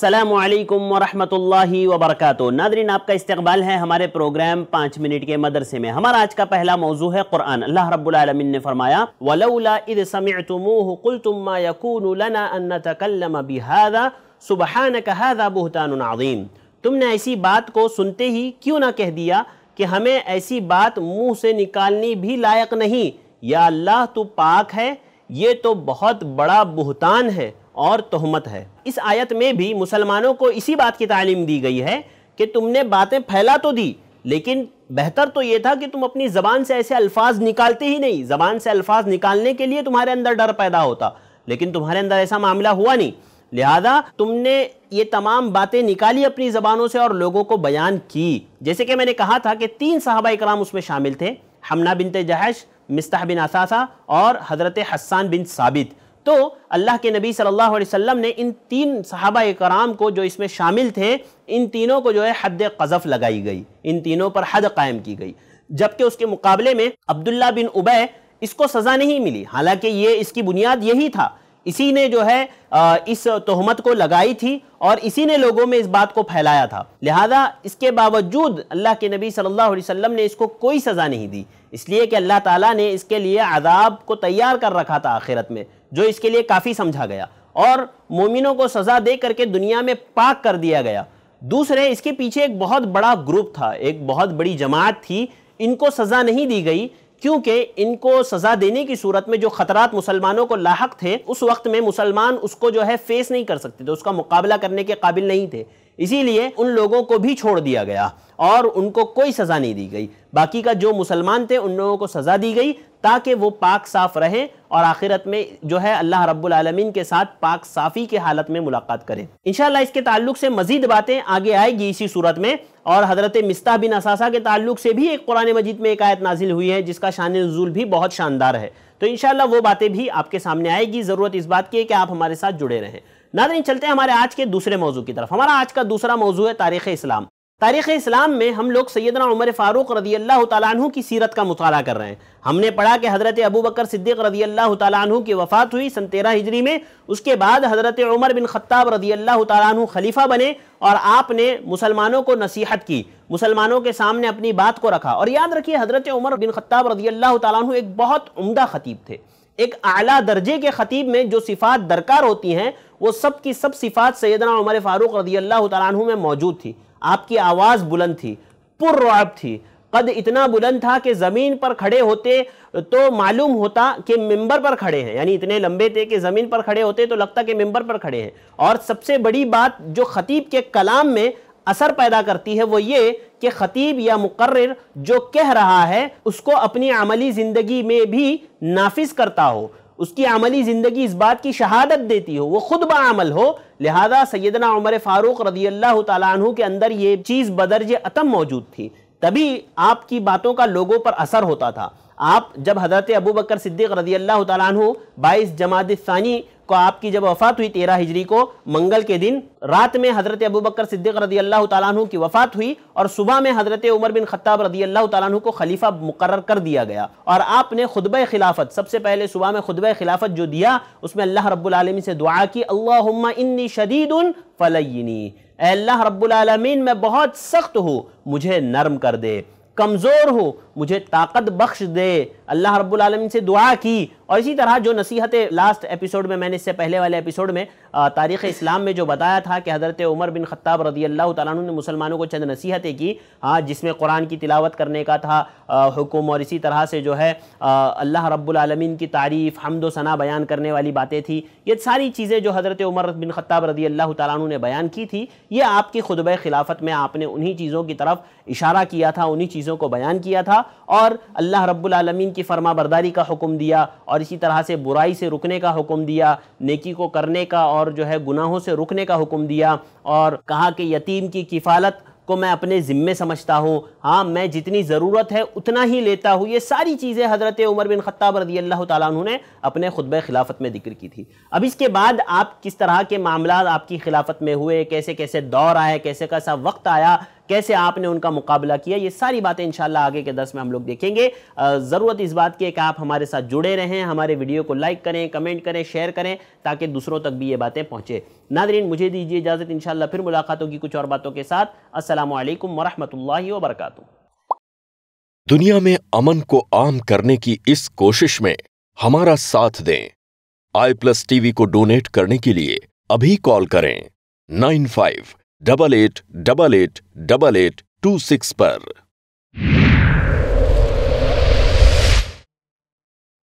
असलकम वरहमल वबरक नादरीन आपका इस्तबाल है हमारे प्रोग्राम पाँच मिनट के मदरसे में हमारा आज का पहला मौजू है कुरान अल्लाह रब्लमिन ने फरमाया वलूला तुमने ऐसी बात को सुनते ही क्यों ना कह दिया कि हमें ऐसी बात मुँह से निकालनी भी लायक नहीं या अल्लाह तो पाक है ये तो बहुत बड़ा बहतान है और तहमत है इस आयत में भी मुसलमानों को इसी बात की तालीम दी गई है कि तुमने बातें फैला तो दी लेकिन बेहतर तो ये था कि तुम अपनी ज़बान से ऐसे अल्फाज निकालते ही नहीं ज़बान से अल्फाज निकालने के लिए तुम्हारे अंदर डर पैदा होता लेकिन तुम्हारे अंदर ऐसा मामला हुआ नहीं लिहाजा तुमने ये तमाम बातें निकाली अपनी ज़बानों से और लोगों को बयान की जैसे कि मैंने कहा था कि तीन साहबा इक्राम उसमें शामिल थे हमना बिनते जहश मिस्ताह बिन असासा और हज़रत हसान बिन साबित तो अल्लाह के नबी सल्लल्लाहु अलैहि वसल्लम ने इन तीन सहाबा कराम को जो इसमें शामिल थे इन तीनों को जो है हद कज़फ़ लगाई गई इन तीनों पर हद कायम की गई जबकि उसके मुकाबले में अब्दुल्ला बिन उबै इसको सज़ा नहीं मिली हालांकि ये इसकी बुनियाद यही था इसी ने जो है इस तहमत को लगाई थी और इसी ने लोगों में इस बात को फैलाया था लिहाजा इसके बावजूद अल्लाह के नबी सल्लल्लाहु अलैहि वसल्लम ने इसको कोई सज़ा नहीं दी इसलिए कि अल्लाह ताला ने इसके लिए आदाब को तैयार कर रखा था आखिरत में जो इसके लिए काफ़ी समझा गया और मोमिनों को सज़ा दे करके दुनिया में पाक कर दिया गया दूसरे इसके पीछे एक बहुत बड़ा ग्रुप था एक बहुत बड़ी जमात थी इनको सज़ा नहीं दी गई क्योंकि इनको सज़ा देने की सूरत में जो ख़तरात मुसलमानों को लाक थे उस वक्त में मुसलमान उसको जो है फेस नहीं कर सकते थे उसका मुकाबला करने के काबिल नहीं थे इसीलिए उन लोगों को भी छोड़ दिया गया और उनको कोई सज़ा नहीं दी गई बाकी का जो मुसलमान थे उन लोगों को सज़ा दी गई ताकि वो पाक साफ रहें और आखिरत में जो है अल्लाह रब्बुल आलमीन के साथ पाक साफ़ी के हालत में मुलाकात करें इनशाला इसके ताल्लुक से मज़ीद बातें आगे आएगी इसी सूरत में और हज़रत मिस्ता बिन असासा के ताल्लुक से भी एक कुरान मजीद में एक आयत नाजिल हुई है जिसका शान नजूल भी बहुत शानदार है तो इन वो बातें भी आपके सामने आएगी ज़रूरत इस बात की है कि आप हमारे साथ जुड़े रहें नादरी तो चलते हैं हमारे आज के दूसरे मौजू की तरफ हमारा आज का दूसरा मौजू है तारीख़ इस्लाम तारीख़ इस्लाम में हम लोग सैदना उमर फ़ारूक रदी अल्लाह तु की सीरत का मुताल कर रहे हैं हमने पढ़ा कि हज़रत अबू बकर सिद्दीक रदी अल्लाह तु की वफ़ात हुई सन तेरह हिजरी में उसके बाद हज़रत उमर बिन खत्ताब रदी अल्लाह तु खलीफा बने और आपने मुसलमानों को नसीहत की मुसलमानों के सामने अपनी बात को रखा और याद रखिए हज़रत उमर बिन खत्ताब रदी अल्लाह तु एक बहुत उमदा ख़तीब थे एक आला दर्जे के खतीब में जो सिफात दरकार होती हैं वो सब की सब सिफात सैदना उमर फारूक रदी अल्लाह तु में मौजूद थी आपकी आवाज़ बुलंद थी पुरब थी कद इतना बुलंद था कि ज़मीन पर खड़े होते तो मालूम होता कि मेंबर पर खड़े हैं यानी इतने लंबे थे कि ज़मीन पर खड़े होते तो लगता कि मेंबर पर खड़े हैं और सबसे बड़ी बात जो ख़तीब के कलाम में असर पैदा करती है वो ये कि ख़तीब या मुकर्र जो कह रहा है उसको अपनी अमली ज़िंदगी में भी नाफिज करता हो उसकी अमली ज़िंदगी इस बात की शहादत देती हो वो ख़ुद बमल हो लिहाजा सैदना उमर फ़ारूक रदी अल्लाह तु के अंदर ये चीज़ बदरज अतम मौजूद थी तभी आपकी बातों का लोगों पर असर होता था आप जब हज़रत अबू बकर सिद्दीक रदी अल्लाह तु बाईस जमात को आपकी जब वफात हुई तेरह हिजरी को मंगल के दिन रात में हजरत अबू बकर सिद्दीक रदी अल्लाह तु की वफात हुई और सुबह में हजरत उमर बिन खत्ताब रदी अल्लाह तु को खलीफा मुकर कर दिया गया और आपने खुदब खिलाफत सबसे पहले सुबह में खुदब खिलाफत जो दिया उसमें अल्लाह रब्लमी से दुआ की अल्लाह इन्नी शदीद फलयनी अल्लाह रब्लमीन मैं बहुत सख्त हूँ मुझे नर्म कर दे कमज़ोर हो मुझे ताकत बख्श दे अल्लाह रब्बुल रब्लम से दुआ की और इसी तरह जो नसीहतें लास्ट एपिसोड में मैंने इससे पहले वाले एपिसोड में तारीख़ इस्लाम में जो बताया था कि हज़रत उमर बिन खत्ताब रदी अल्लाह तु ने मुसलमानों को चंद नसीहतें की हाँ जिसमें कुरान की तिलावत करने का था हुकुम और इसी तरह से जो है अल्लाह रब्लमिन की तारीफ़ हमदो सना बयान करने वाली बातें थी ये सारी चीज़ें जो हज़रत उमर बिन खत्ताब रदी अल्लाह तु ने बयान की थी ये आपकी खुदब खिलाफत में आपने उन्हीं चीज़ों की तरफ इशारा किया था उन्हीं चीज़ों को बयान किया था और अल्लाह रब्लमिन की फरमा बरदारी का हुक्म दिया और इसी तरह से बुराई से रुकने का हुक्म दिया नेकी को करने का और जो है गुनाहों से रुकने का हुक्म दिया और कहा कि यतीम की किफ़ालत को मैं अपने ज़िम्मे समझता हूँ हाँ मैं जितनी ज़रूरत है उतना ही लेता हूँ ये सारी चीज़ें हज़रत उमर बिन ख़त्ताब रदी अल्लाह तुमने ने अपने खुतब खिलाफत में जिक्र की थी अब इसके बाद आप किस तरह के मामला आपकी खिलाफत में हुए कैसे कैसे दौर आए कैसे कैसा वक्त आया कैसे आपने उनका मुकाबला किया ये सारी बातें इंशाल्लाह आगे के दस में हम लोग देखेंगे ज़रूरत इस बात की है कि आप हमारे साथ जुड़े रहें हमारे वीडियो को लाइक करें कमेंट करें शेयर करें ताकि दूसरों तक भी ये बातें पहुँचे नादरीन मुझे दीजिए इजाज़त इंशाल्लाह फिर मुलाकात होगी कुछ और बातों के साथ असलम वरहमल वर्का दुनिया में अमन को आम करने की इस कोशिश में हमारा साथ दें आई प्लस टीवी को डोनेट करने के लिए अभी कॉल करें nine five double eight double eight double eight two six पर